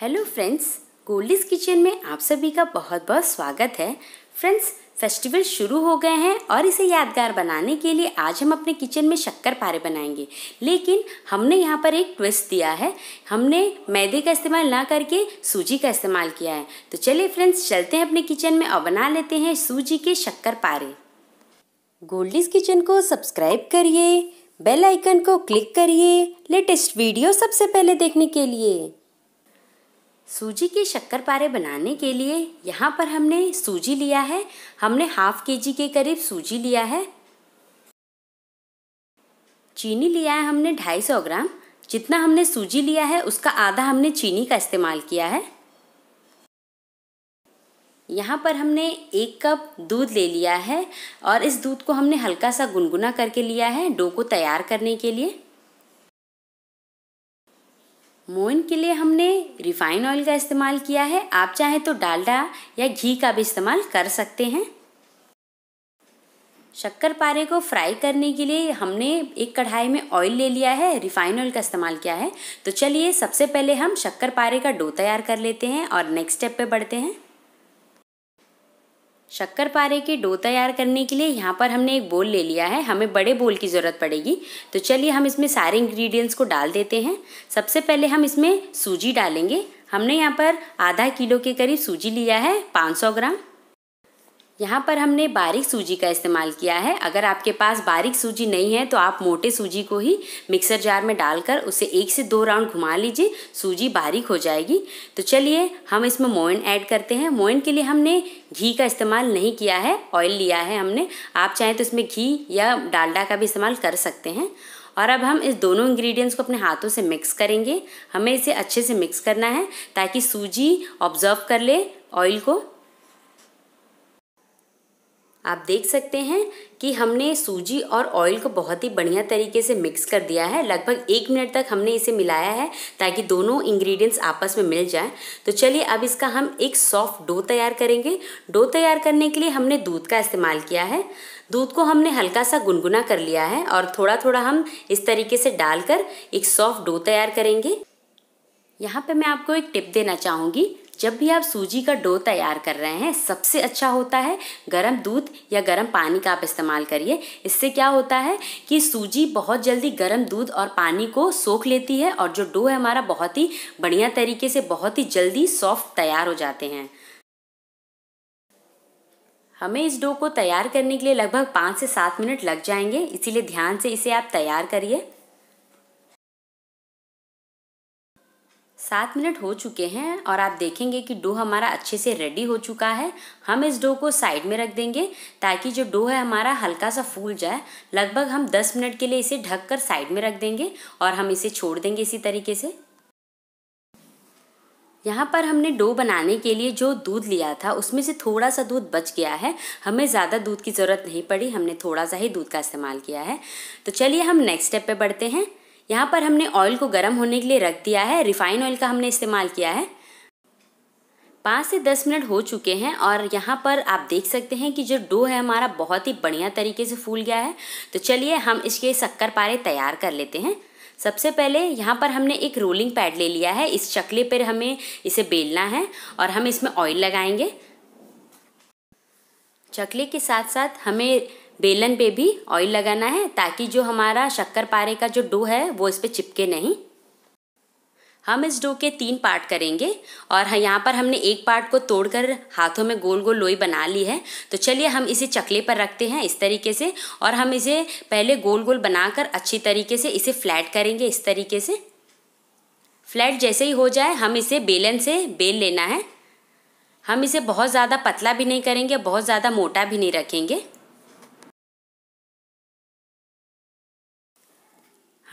hello friends Goldie's kitchen में आप सभी का बहुत बहुत स्वागत है फ्रेंड्स फेस्टिवल शुरू हो गए हैं और इसे यादगार बनाने के लिए आज हम अपने किचन में शक्कर पारे बनाएंगे लेकिन हमने यहाँ पर एक ट्विस्ट दिया है हमने मैदे का इस्तेमाल ना करके सूजी का इस्तेमाल किया है तो चलिए फ्रेंड्स चलते हैं अपने किचन में और बना लेते हैं सूजी के शक्कर पारे गोल्डिस किचन को सब्सक्राइब करिए बेल आइकन को क्लिक करिए लेटेस्ट वीडियो सबसे पहले देखने के लिए सूजी के शक्करपारे बनाने के लिए यहाँ पर हमने सूजी लिया है हमने हाफ के जी के करीब सूजी लिया है चीनी लिया है हमने ढाई सौ ग्राम जितना हमने सूजी लिया है उसका आधा हमने चीनी का इस्तेमाल किया है यहाँ पर हमने एक कप दूध ले लिया है और इस दूध को हमने हल्का सा गुनगुना करके लिया है डो को तैयार करने के लिए मोइन के लिए हमने रिफाइन ऑयल का इस्तेमाल किया है आप चाहें तो डालडा या घी का भी इस्तेमाल कर सकते हैं शक्कर पारे को फ्राई करने के लिए हमने एक कढ़ाई में ऑयल ले लिया है रिफाइन ऑयल का इस्तेमाल किया है तो चलिए सबसे पहले हम शक्कर पारे का डो तैयार कर लेते हैं और नेक्स्ट स्टेप पे बढ़ते हैं शक्कर पारे के डो तैयार करने के लिए यहाँ पर हमने एक बोल ले लिया है हमें बड़े बोल की ज़रूरत पड़ेगी तो चलिए हम इसमें सारे इंग्रेडिएंट्स को डाल देते हैं सबसे पहले हम इसमें सूजी डालेंगे हमने यहाँ पर आधा किलो के करीब सूजी लिया है 500 ग्राम यहाँ पर हमने बारीक सूजी का इस्तेमाल किया है अगर आपके पास बारीक सूजी नहीं है तो आप मोटे सूजी को ही मिक्सर जार में डालकर उसे एक से दो राउंड घुमा लीजिए सूजी बारीक हो जाएगी तो चलिए हम इसमें मोइन ऐड करते हैं मोइन के लिए हमने घी का इस्तेमाल नहीं किया है ऑयल लिया है हमने आप चाहें तो इसमें घी या डालडा का भी इस्तेमाल कर सकते हैं और अब हम इस दोनों इंग्रेडिएंट्स को अपने हाथों से मिक्स करेंगे हमें इसे अच्छे से मिक्स करना है ताकि सूजी ऑब्जर्व कर ले ऑयल को आप देख सकते हैं कि हमने सूजी और ऑयल को बहुत ही बढ़िया तरीके से मिक्स कर दिया है लगभग एक मिनट तक हमने इसे मिलाया है ताकि दोनों इंग्रेडिएंट्स आपस में मिल जाए तो चलिए अब इसका हम एक सॉफ्ट डो तैयार करेंगे डो तैयार करने के लिए हमने दूध का इस्तेमाल किया है दूध को हमने हल्का सा गुनगुना कर लिया है और थोड़ा थोड़ा हम इस तरीके से डालकर एक सॉफ्ट डो तैयार करेंगे यहाँ पर मैं आपको एक टिप देना चाहूँगी जब भी आप सूजी का डो तैयार कर रहे हैं सबसे अच्छा होता है गर्म दूध या गर्म पानी का आप इस्तेमाल करिए इससे क्या होता है कि सूजी बहुत जल्दी गर्म दूध और पानी को सोख लेती है और जो डो है हमारा बहुत ही बढ़िया तरीके से बहुत ही जल्दी सॉफ्ट तैयार हो जाते हैं हमें इस डो को तैयार करने के लिए लगभग पाँच से सात मिनट लग जाएंगे इसीलिए ध्यान से इसे आप तैयार करिए सात मिनट हो चुके हैं और आप देखेंगे कि डो हमारा अच्छे से रेडी हो चुका है हम इस डो को साइड में रख देंगे ताकि जो डो है हमारा हल्का सा फूल जाए लगभग हम दस मिनट के लिए इसे ढक कर साइड में रख देंगे और हम इसे छोड़ देंगे इसी तरीके से यहाँ पर हमने डो बनाने के लिए जो दूध लिया था उसमें से थोड़ा सा दूध बच गया है हमें ज़्यादा दूध की ज़रूरत नहीं पड़ी हमने थोड़ा सा ही दूध का इस्तेमाल किया है तो चलिए हम नेक्स्ट स्टेप पर बढ़ते हैं यहाँ पर हमने ऑयल को गर्म होने के लिए रख दिया है रिफाइन ऑयल का हमने इस्तेमाल किया है पाँच से दस मिनट हो चुके हैं और यहाँ पर आप देख सकते हैं कि जो डो है हमारा बहुत ही बढ़िया तरीके से फूल गया है तो चलिए हम इसके शक्कर पारे तैयार कर लेते हैं सबसे पहले यहाँ पर हमने एक रोलिंग पैड ले लिया है इस चकले पर हमें इसे बेलना है और हम इसमें ऑयल लगाएंगे चकले के साथ साथ हमें बेलन पे भी ऑयल लगाना है ताकि जो हमारा शक्कर पारे का जो डो है वो इस पर चिपके नहीं हम इस डो के तीन पार्ट करेंगे और यहाँ पर हमने एक पार्ट को तोड़कर हाथों में गोल गोल लोई बना ली है तो चलिए हम इसे चकले पर रखते हैं इस तरीके से और हम इसे पहले गोल गोल बनाकर अच्छी तरीके से इसे फ्लैट करेंगे इस तरीके से फ्लैट जैसे ही हो जाए हम इसे बेलन से बेल लेना है हम इसे बहुत ज़्यादा पतला भी नहीं करेंगे बहुत ज़्यादा मोटा भी नहीं रखेंगे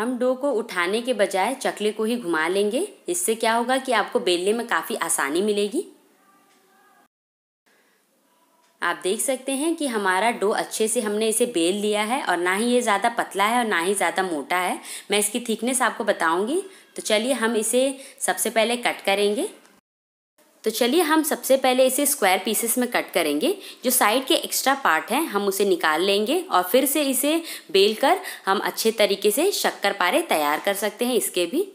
हम डो को उठाने के बजाय चकले को ही घुमा लेंगे इससे क्या होगा कि आपको बेलने में काफ़ी आसानी मिलेगी आप देख सकते हैं कि हमारा डो अच्छे से हमने इसे बेल लिया है और ना ही ये ज़्यादा पतला है और ना ही ज़्यादा मोटा है मैं इसकी थिकनेस आपको बताऊंगी तो चलिए हम इसे सबसे पहले कट करेंगे तो चलिए हम सबसे पहले इसे स्क्वायर पीसेस में कट करेंगे जो साइड के एक्स्ट्रा पार्ट हैं हम उसे निकाल लेंगे और फिर से इसे बेल कर हम अच्छे तरीके से शक्कर पारे तैयार कर सकते हैं इसके भी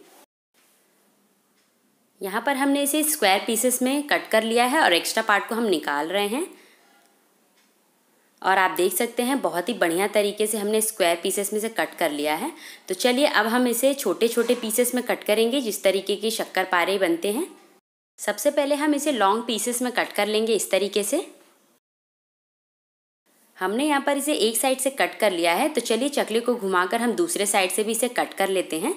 यहाँ पर हमने इसे स्क्वायर पीसेस में कट कर लिया है और एक्स्ट्रा पार्ट को हम निकाल रहे हैं और आप देख सकते हैं बहुत ही बढ़िया तरीके से हमने स्क्वायर पीसेस में से कट कर लिया है तो चलिए अब हम इसे छोटे छोटे पीसेस में कट करेंगे जिस तरीके की शक्कर पारे बनते हैं सबसे पहले हम इसे लॉन्ग पीसेस में कट कर लेंगे इस तरीके से हमने यहाँ पर इसे एक साइड से कट कर लिया है तो चलिए चकले को घुमाकर हम दूसरे साइड से भी इसे कट कर लेते हैं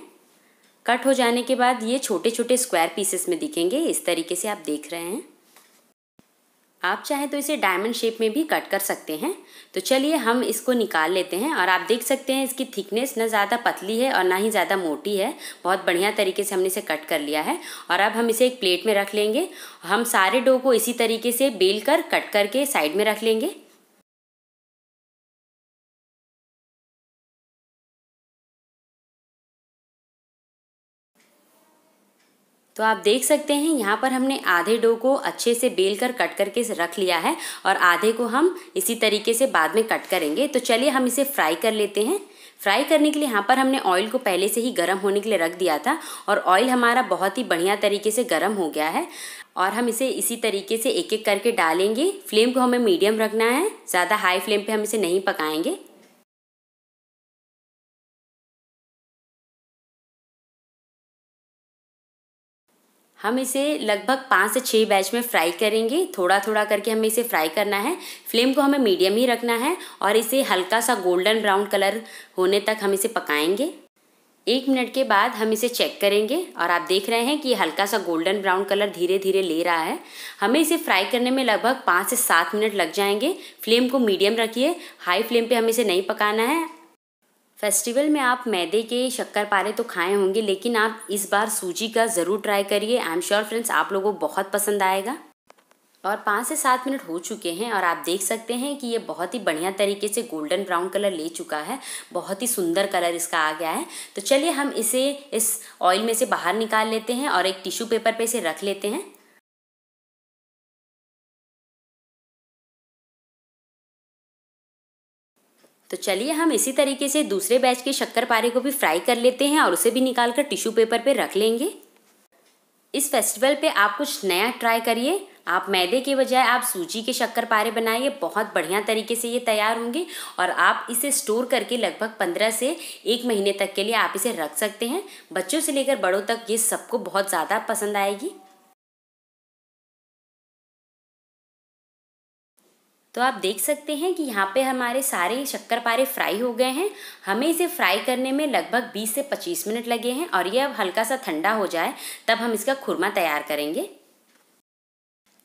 कट हो जाने के बाद ये छोटे छोटे स्क्वायर पीसेस में दिखेंगे इस तरीके से आप देख रहे हैं आप चाहें तो इसे डायमंड शेप में भी कट कर सकते हैं तो चलिए हम इसको निकाल लेते हैं और आप देख सकते हैं इसकी थिकनेस ना ज़्यादा पतली है और ना ही ज़्यादा मोटी है बहुत बढ़िया तरीके से हमने इसे कट कर लिया है और अब हम इसे एक प्लेट में रख लेंगे हम सारे डो को इसी तरीके से बेल कर कट करके साइड में रख लेंगे तो आप देख सकते हैं यहाँ पर हमने आधे डो को अच्छे से बेल कर कट करके रख लिया है और आधे को हम इसी तरीके से बाद में कट करेंगे तो चलिए हम इसे फ्राई कर लेते हैं फ्राई करने के लिए यहाँ पर हमने ऑयल को पहले से ही गर्म होने के लिए रख दिया था और ऑयल हमारा बहुत ही बढ़िया तरीके से गर्म हो गया है और हम इसे इसी तरीके से एक एक करके डालेंगे फ्लेम को हमें मीडियम रखना है ज़्यादा हाई फ्लेम पे हम इसे नहीं पकाएंगे हम इसे लगभग पाँच से छः बैच में फ्राई करेंगे थोड़ा थोड़ा करके हमें इसे फ्राई करना है फ्लेम को हमें मीडियम ही रखना है और इसे हल्का सा गोल्डन ब्राउन कलर होने तक हम इसे पकाएंगे एक मिनट के बाद हम इसे चेक करेंगे और आप देख रहे हैं कि हल्का सा गोल्डन ब्राउन कलर धीरे धीरे ले रहा है हमें इसे फ्राई करने में लगभग पाँच से सात मिनट लग जाएंगे फ्लेम को मीडियम रखिए हाई फ्लेम पे हमें इसे नहीं पकाना है फेस्टिवल में आप मैदे के शक्कर पारे तो खाए होंगे लेकिन आप इस बार सूजी का ज़रूर ट्राई करिए आई एम श्योर फ्रेंड्स आप लोगों को बहुत पसंद आएगा और पाँच से सात मिनट हो चुके हैं और आप देख सकते हैं कि ये बहुत ही बढ़िया तरीके से गोल्डन ब्राउन कलर ले चुका है बहुत ही सुंदर कलर इसका आ गया है तो चलिए हम इसे इस ऑयल में से बाहर निकाल लेते हैं और एक टिश्यू पेपर पे इसे रख लेते हैं तो चलिए हम इसी तरीके से दूसरे बैच के शक्कर पारे को भी फ्राई कर लेते हैं और उसे भी निकाल कर टिश्यू पेपर पे रख लेंगे इस फेस्टिवल पे आप कुछ नया ट्राई करिए आप मैदे के बजाय आप सूजी के शक्कर पारे बनाइए बहुत बढ़िया तरीके से ये तैयार होंगे और आप इसे स्टोर करके लगभग पंद्रह से एक महीने तक के लिए आप इसे रख सकते हैं बच्चों से लेकर बड़ों तक ये सबको बहुत ज़्यादा पसंद आएगी तो आप देख सकते हैं कि यहाँ पे हमारे सारे शक्कर पारे फ्राई हो गए हैं हमें इसे फ्राई करने में लगभग 20 से 25 मिनट लगे हैं और ये अब हल्का सा ठंडा हो जाए तब हम इसका खुरमा तैयार करेंगे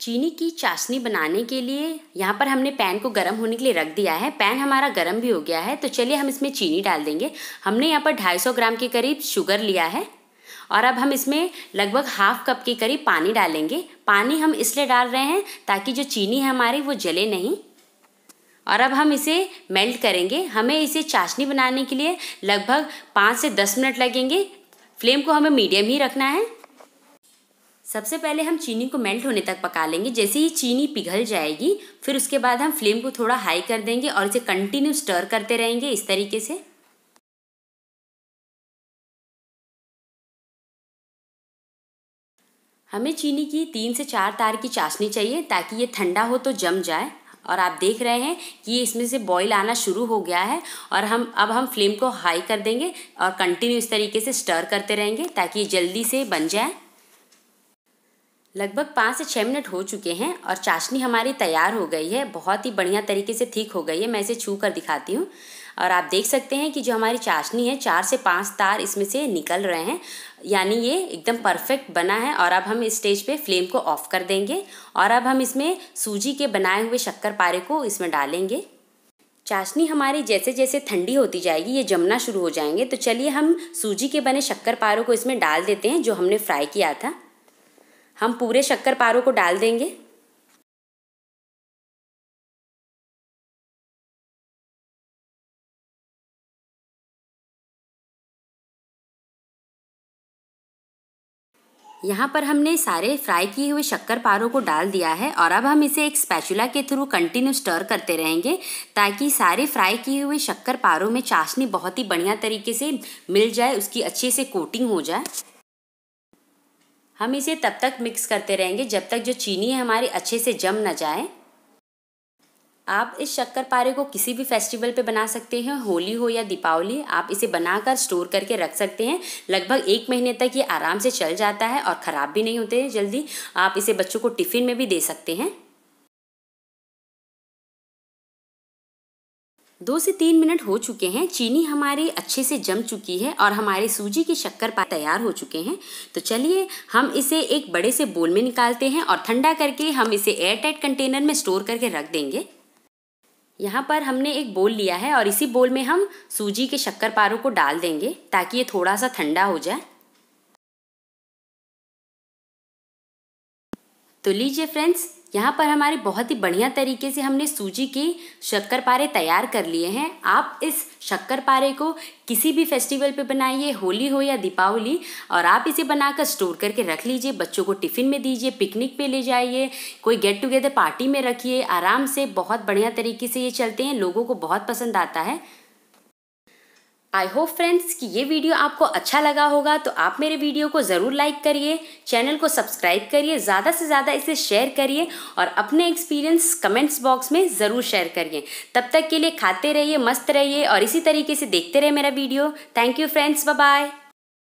चीनी की चाशनी बनाने के लिए यहाँ पर हमने पैन को गर्म होने के लिए रख दिया है पैन हमारा गर्म भी हो गया है तो चलिए हम इसमें चीनी डाल देंगे हमने यहाँ पर ढाई ग्राम के करीब शुगर लिया है और अब हम इसमें लगभग हाफ कप के करीब पानी डालेंगे पानी हम इसलिए डाल रहे हैं ताकि जो चीनी है हमारी वो जले नहीं और अब हम इसे मेल्ट करेंगे हमें इसे चाशनी बनाने के लिए लगभग पाँच से दस मिनट लगेंगे फ्लेम को हमें मीडियम ही रखना है सबसे पहले हम चीनी को मेल्ट होने तक पका लेंगे जैसे ही चीनी पिघल जाएगी फिर उसके बाद हम फ्लेम को थोड़ा हाई कर देंगे और इसे कंटिन्यू स्टर करते रहेंगे इस तरीके से हमें चीनी की तीन से चार तार की चाशनी चाहिए ताकि ये ठंडा हो तो जम जाए और आप देख रहे हैं कि ये इसमें से बॉईल आना शुरू हो गया है और हम अब हम फ्लेम को हाई कर देंगे और कंटिन्यू इस तरीके से स्टर करते रहेंगे ताकि ये जल्दी से बन जाए लगभग पाँच से छः मिनट हो चुके हैं और चाशनी हमारी तैयार हो गई है बहुत ही बढ़िया तरीके से ठीक हो गई है मैं इसे छू कर दिखाती हूँ और आप देख सकते हैं कि जो हमारी चाशनी है चार से पाँच तार इसमें से निकल रहे हैं यानी ये एकदम परफेक्ट बना है और अब हम इस स्टेज पे फ्लेम को ऑफ कर देंगे और अब हम इसमें सूजी के बनाए हुए शक्कर पारे को इसमें डालेंगे चाशनी हमारी जैसे जैसे ठंडी होती जाएगी ये जमना शुरू हो जाएंगे तो चलिए हम सूजी के बने शक्कर पारों को इसमें डाल देते हैं जो हमने फ्राई किया था हम पूरे शक्कर पारों को डाल देंगे यहाँ पर हमने सारे फ्राई किए हुए शक्कर पारों को डाल दिया है और अब हम इसे एक स्पैचुला के थ्रू कंटिन्यू स्टर करते रहेंगे ताकि सारे फ्राई किए हुए शक्कर पारों में चाशनी बहुत ही बढ़िया तरीके से मिल जाए उसकी अच्छे से कोटिंग हो जाए हम इसे तब तक मिक्स करते रहेंगे जब तक जो चीनी है हमारी अच्छे से जम ना जाए आप इस शक्कर पारे को किसी भी फेस्टिवल पे बना सकते हैं होली हो या दीपावली आप इसे बनाकर स्टोर करके रख सकते हैं लगभग एक महीने तक ये आराम से चल जाता है और ख़राब भी नहीं होते जल्दी आप इसे बच्चों को टिफ़िन में भी दे सकते हैं दो से तीन मिनट हो चुके हैं चीनी हमारी अच्छे से जम चुकी है और हमारे सूजी के शक्कर पा तैयार हो चुके हैं तो चलिए हम इसे एक बड़े से बोल में निकालते हैं और ठंडा करके हम इसे एयर टाइट कंटेनर में स्टोर करके रख देंगे यहाँ पर हमने एक बोल लिया है और इसी बोल में हम सूजी के शक्कर पारों को डाल देंगे ताकि ये थोड़ा सा ठंडा हो जाए तो लीजिए फ्रेंड्स यहाँ पर हमारे बहुत ही बढ़िया तरीके से हमने सूजी के शक्कर पारे तैयार कर लिए हैं आप इस शक्कर पारे को किसी भी फेस्टिवल पे बनाइए होली हो या दीपावली और आप इसे बनाकर स्टोर करके रख लीजिए बच्चों को टिफ़िन में दीजिए पिकनिक पे ले जाइए कोई गेट टुगेदर पार्टी में रखिए आराम से बहुत बढ़िया तरीके से ये चलते हैं लोगों को बहुत पसंद आता है आई होप फ्रेंड्स कि ये वीडियो आपको अच्छा लगा होगा तो आप मेरे वीडियो को ज़रूर लाइक करिए चैनल को सब्सक्राइब करिए ज़्यादा से ज़्यादा इसे शेयर करिए और अपने एक्सपीरियंस कमेंट्स बॉक्स में ज़रूर शेयर करिए तब तक के लिए खाते रहिए मस्त रहिए और इसी तरीके से देखते रहे मेरा video thank you friends bye